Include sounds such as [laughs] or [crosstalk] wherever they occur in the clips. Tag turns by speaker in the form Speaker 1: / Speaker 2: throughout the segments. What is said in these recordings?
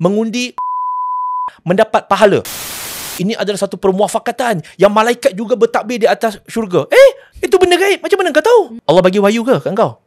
Speaker 1: mengundi mendapat pahala. Ini adalah satu permuafakatan yang malaikat juga bertakbir di atas syurga. Eh, itu benda gaib. Macam mana kau tahu? Allah bagi wahyu ke kat kau?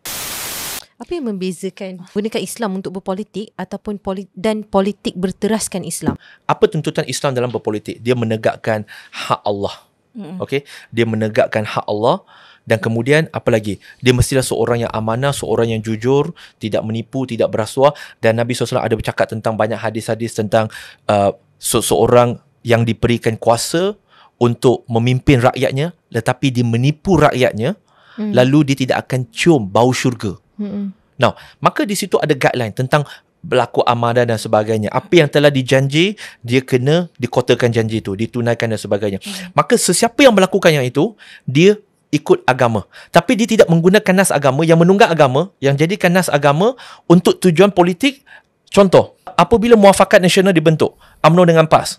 Speaker 1: Apa yang membezakan gunakan Islam untuk berpolitik ataupun polit- dan politik berteraskan Islam? Apa tuntutan Islam dalam berpolitik? Dia menegakkan hak Allah. Mm-hmm. Okey, dia menegakkan hak Allah dan kemudian apa lagi dia mestilah seorang yang amanah seorang yang jujur tidak menipu tidak berasuah dan Nabi SAW ada bercakap tentang banyak hadis-hadis tentang uh, seorang yang diberikan kuasa untuk memimpin rakyatnya tetapi dia menipu rakyatnya hmm. lalu dia tidak akan cium bau syurga hmm. now maka di situ ada guideline tentang berlaku amanah dan sebagainya. Apa yang telah dijanji, dia kena dikotakan janji itu, ditunaikan dan sebagainya. Hmm. Maka sesiapa yang melakukan yang itu, dia ikut agama. Tapi dia tidak menggunakan nas agama yang menunggak agama, yang jadikan nas agama untuk tujuan politik. Contoh, apabila muafakat nasional dibentuk, UMNO dengan PAS.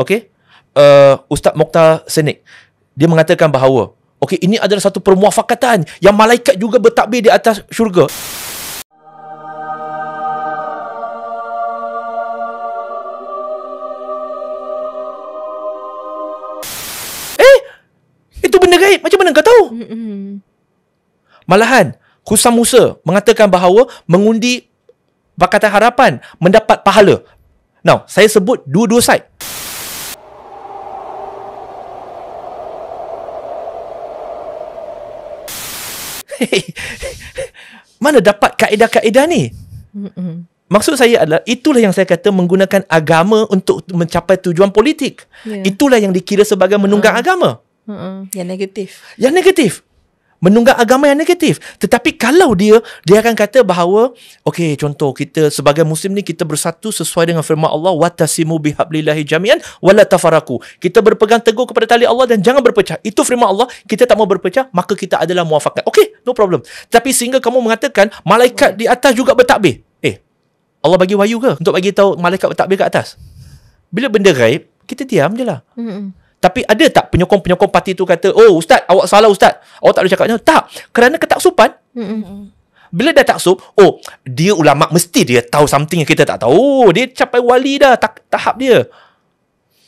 Speaker 1: okay? Uh, Ustaz Mokhtar Senik, dia mengatakan bahawa, okay, ini adalah satu permuafakatan yang malaikat juga bertakbir di atas syurga. Eh? Itu benda gaib. Macam mana Malahan, Kusam Musa mengatakan bahawa mengundi Pakatan Harapan mendapat pahala. Now, saya sebut dua-dua side. [laughs] Mana dapat kaedah-kaedah ni? Maksud saya adalah itulah yang saya kata menggunakan agama untuk mencapai tujuan politik. Yeah. Itulah yang dikira sebagai menunggang uh. agama. Mm-mm. Yang negatif. Yang negatif. Menunggak agama yang negatif. Tetapi kalau dia, dia akan kata bahawa, okey contoh, kita sebagai Muslim ni, kita bersatu sesuai dengan firman Allah, وَتَسِمُوا بِحَبْلِلَّهِ جَمِيعًا walatafaraku. Kita berpegang teguh kepada tali Allah dan jangan berpecah. Itu firman Allah, kita tak mau berpecah, maka kita adalah muafakat. Okey, no problem. Tapi sehingga kamu mengatakan, malaikat di atas juga bertakbir. Eh, Allah bagi wayu ke untuk bagi tahu malaikat bertakbir ke atas? Bila benda gaib, kita diam je lah. mm tapi ada tak penyokong-penyokong parti tu kata, oh ustaz, awak salah ustaz. Awak tak boleh cakap macam Tak. Kerana ketaksupan. Mm-mm. Bila dah taksub, oh, dia ulama mesti dia tahu something yang kita tak tahu. oh Dia capai wali dah tak, tahap dia.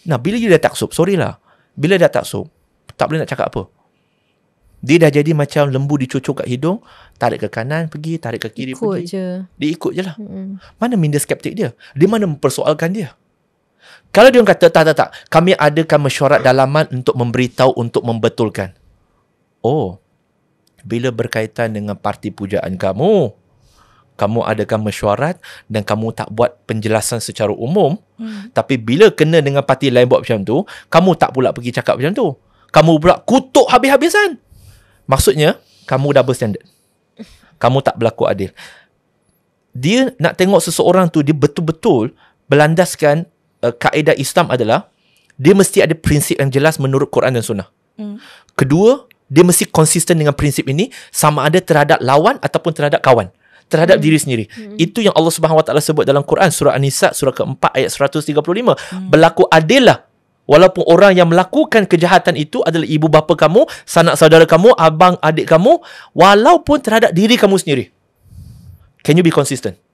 Speaker 1: Nah, bila dia dah taksub, sorry lah. Bila dah taksub, tak boleh nak cakap apa. Dia dah jadi macam lembu dicucuk kat hidung, tarik ke kanan pergi, tarik ke kiri ikut pergi. Ikut je. Dia ikut je lah. Mm-mm. Mana minda skeptik dia? Dia mana mempersoalkan dia? Kalau dia kata tak tak tak, kami adakan mesyuarat dalaman untuk memberitahu untuk membetulkan. Oh. Bila berkaitan dengan parti pujaan kamu, kamu adakan mesyuarat dan kamu tak buat penjelasan secara umum, hmm. tapi bila kena dengan parti lain buat macam tu, kamu tak pula pergi cakap macam tu. Kamu pula kutuk habis-habisan. Maksudnya, kamu double standard. Kamu tak berlaku adil. Dia nak tengok seseorang tu dia betul-betul berlandaskan uh, kaedah Islam adalah dia mesti ada prinsip yang jelas menurut Quran dan Sunnah. Hmm. Kedua, dia mesti konsisten dengan prinsip ini sama ada terhadap lawan ataupun terhadap kawan terhadap hmm. diri sendiri. Hmm. Itu yang Allah Subhanahu Wa Taala sebut dalam Quran surah An-Nisa surah ke-4 ayat 135. Hmm. Berlaku adillah walaupun orang yang melakukan kejahatan itu adalah ibu bapa kamu, sanak saudara kamu, abang adik kamu, walaupun terhadap diri kamu sendiri. Can you be consistent? Hmm.